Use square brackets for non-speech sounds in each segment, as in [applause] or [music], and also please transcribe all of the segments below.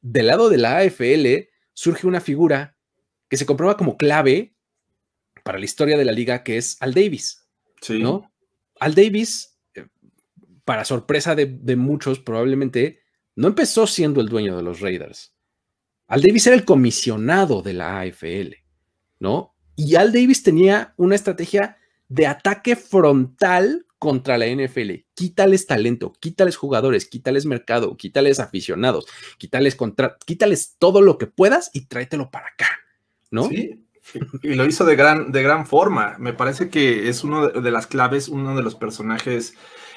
del lado de la AFL surge una figura que se comprueba como clave para la historia de la liga, que es Al Davis. Al Davis, eh, para sorpresa de, de muchos probablemente, no empezó siendo el dueño de los Raiders. Al Davis era el comisionado de la AFL, ¿no? Y Al Davis tenía una estrategia de ataque frontal contra la NFL. Quítales talento, quítales jugadores, quítales mercado, quítales aficionados, quítales contra, quítales todo lo que puedas y tráetelo para acá, ¿no? Sí. Y lo hizo de gran, de gran forma. Me parece que es uno de, las claves, uno de los personajes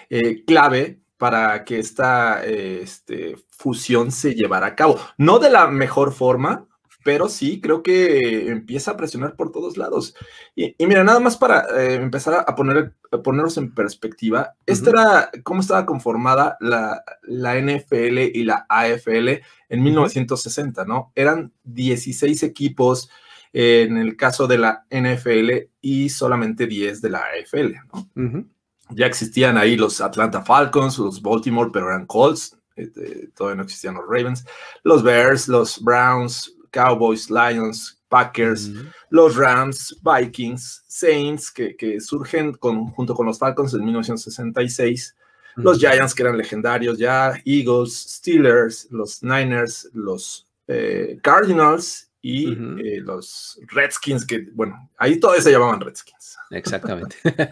eh, clave para que esta eh, este, fusión se llevara a cabo. No de la mejor forma, pero sí creo que empieza a presionar por todos lados. Y, mira, nada más para eh, empezar a, poner, ponernos en perspectiva, esta era cómo estaba conformada la, la, NFL y la AFL en 1960, ¿no? Eran 16 equipos eh, en el caso de la NFL y solamente 10 de la AFL, ¿no? Ya existían ahí los Atlanta Falcons, los Baltimore, pero eran Colts, eh, todavía no existían los Ravens, los Bears, los Browns, Cowboys, Lions, Packers, los Rams, Vikings, Saints, que, surgen junto con los Falcons en 1966, los Giants, que eran legendarios ya, Eagles, Steelers, los Niners, los eh, Cardinals y eh, los Redskins, que bueno, ahí todos se llamaban Redskins. Exactamente. [laughs]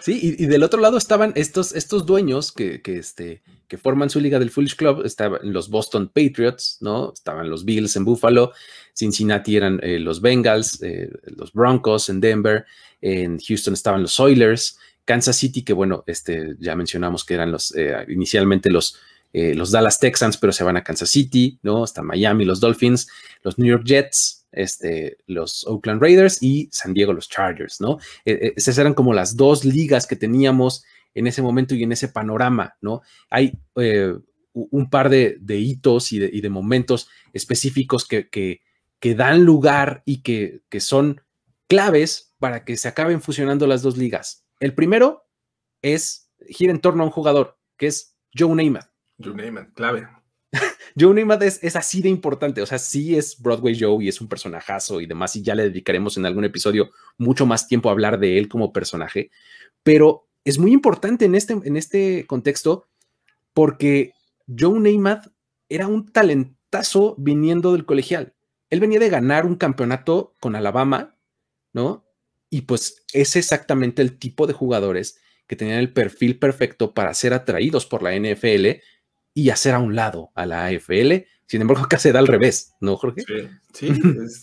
Sí, y, del otro lado estaban estos, estos dueños que, que, este, forman su liga del Foolish Club, estaban los Boston Patriots, ¿no? Estaban los Bills en Buffalo, Cincinnati eran eh, los Bengals, eh, los Broncos en Denver, en Houston estaban los Oilers, Kansas City, que bueno, este, ya mencionamos que eran los, eh, inicialmente los, los Dallas Texans, pero se van a Kansas City, ¿no? Hasta Miami, los Dolphins, los New York Jets, este, los Oakland Raiders y San Diego los Chargers, ¿no? E, e, esas eran como las dos ligas que teníamos en ese momento y en ese panorama, ¿no? Hay eh, un par de, hitos y de, momentos específicos que, que, dan lugar y que, son claves para que se acaben fusionando las dos ligas. El primero es, gira en torno a un jugador, que es Joe Neyman. Joe Neyman, clave. Joe Neymar es, así de importante, o sea, sí es Broadway Joe y es un personajazo y demás, y ya le dedicaremos en algún episodio mucho más tiempo a hablar de él como personaje, pero es muy importante en este, en este contexto porque Joe Neymar era un talentazo viniendo del colegial. Él venía de ganar un campeonato con Alabama, ¿no? Y pues es exactamente el tipo de jugadores que tenían el perfil perfecto para ser atraídos por la NFL y hacer a un lado a la AFL sin embargo, acá se da al revés, ¿no, Jorge? Sí, sí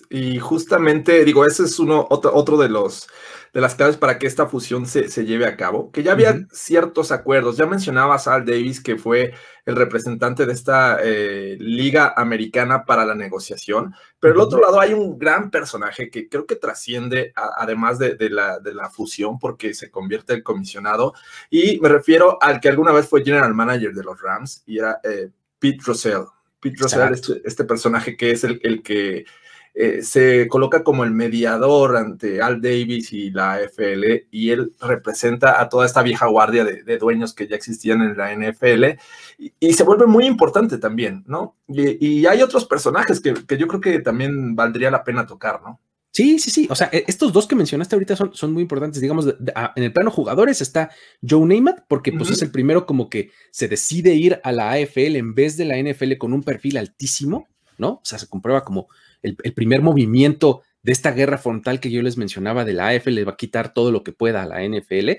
y justamente, digo, ese es uno, otro, otro, de los de las claves para que esta fusión se, lleve a cabo, que ya había ciertos acuerdos. Ya mencionabas a Al Davis, que fue el representante de esta eh, Liga Americana para la negociación, pero el otro lado hay un gran personaje que creo que trasciende, además de, la, de la fusión, porque se convierte en comisionado, y me refiero al que alguna vez fue general manager de los Rams, y era eh, Pete Russell. Pete este, este, personaje que es el, que eh, se coloca como el mediador ante Al Davis y la AFL, y él representa a toda esta vieja guardia de, dueños que ya existían en la NFL, y, se vuelve muy importante también, ¿no? Y, hay otros personajes que, yo creo que también valdría la pena tocar, ¿no? Sí, sí, sí. O sea, e-, estos dos que mencionaste ahorita son, son muy importantes. Digamos, ah, en el plano jugadores está Joe Namath, porque pues es el primero como que se decide ir a la AFL en vez de la NFL con un perfil altísimo, ¿no? O sea, se comprueba como el, el primer movimiento de esta guerra frontal que yo les mencionaba de la AFL, le va a quitar todo lo que pueda a la NFL.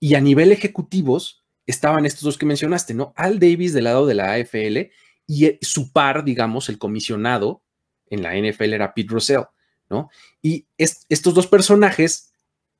Y a nivel ejecutivos estaban estos dos que mencionaste, ¿no? Al Davis del lado de la AFL y eh, su par, digamos, el comisionado en la NFL era Pete Russell. Y estos dos personajes,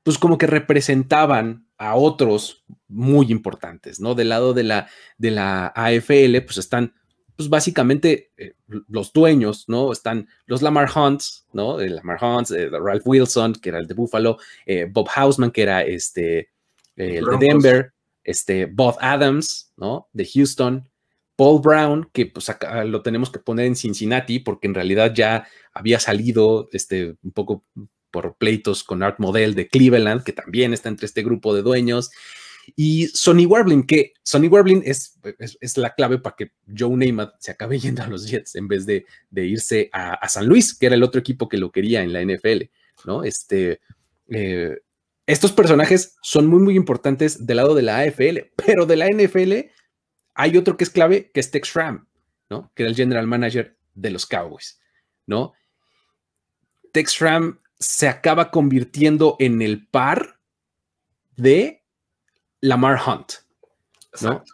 pues como que representaban a otros muy importantes, ¿no? Del lado de la, de la AFL, pues están, pues básicamente eh, los dueños, ¿no? Están los Lamar Hunts, ¿no? de Lamar Hunts, eh, Ralph Wilson, que era el de Buffalo, eh, Bob Hausman, que era este, el de Denver, este, Bob Adams, ¿no? De Houston, Paul Brown, que pues acá lo tenemos que poner en Cincinnati porque en realidad ya había salido este, un poco por pleitos con Art Model de Cleveland, que también está entre este grupo de dueños. Y Sonny Warbling, que Sonny Warbling es, es, la clave para que Joe Namath se acabe [laughs] yendo a los Jets en vez de, irse a, San Luis, que era el otro equipo que lo quería en la NFL, ¿no? Este, eh, estos personajes son muy, muy importantes del lado de la AFL, pero de la NFL hay otro que es clave, que es Tex Ram, ¿no? Que era el general manager de los Cowboys, ¿no? Tex Ram se acaba convirtiendo en el par de Lamar Hunt, ¿no?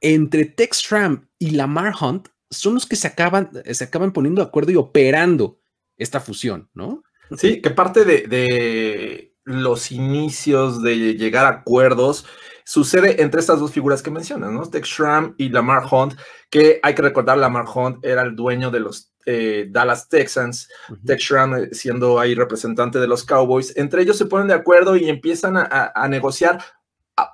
Entre Tex Ram y Lamar Hunt son los que se acaban, se acaban poniendo de acuerdo y operando esta fusión, ¿no? Sí, que parte de, de los inicios de llegar a acuerdos sucede entre estas dos figuras que mencionas, ¿no? Tech Schramm y Lamar Hunt, que hay que recordar, Lamar Hunt era el dueño de los eh, Dallas Texans, Tex Schramm eh, siendo ahí representante de los Cowboys. Entre ellos se ponen de acuerdo y empiezan a, negociar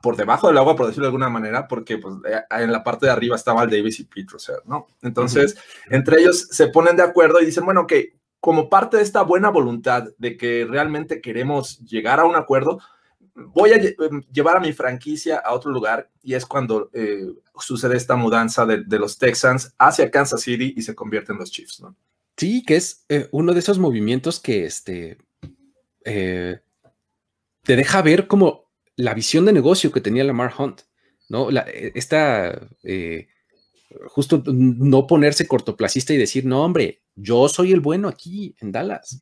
por debajo del agua, por decirlo de alguna manera, porque pues, eh, en la parte de arriba estaba el Davis y Pete ¿no? Entonces, entre ellos se ponen de acuerdo y dicen, bueno, que como parte de esta buena voluntad de que realmente queremos llegar a un acuerdo, voy a em, llevar a mi franquicia a otro lugar y es cuando eh, sucede esta mudanza de, los Texans hacia Kansas City y se convierte en los Chiefs, Sí, que es eh, uno de esos movimientos que este, eh, te deja ver como la visión de negocio que tenía Lamar Hunt, ¿no? La, esta, justo no ponerse cortoplacista y decir, no, hombre, yo soy el bueno aquí en Dallas.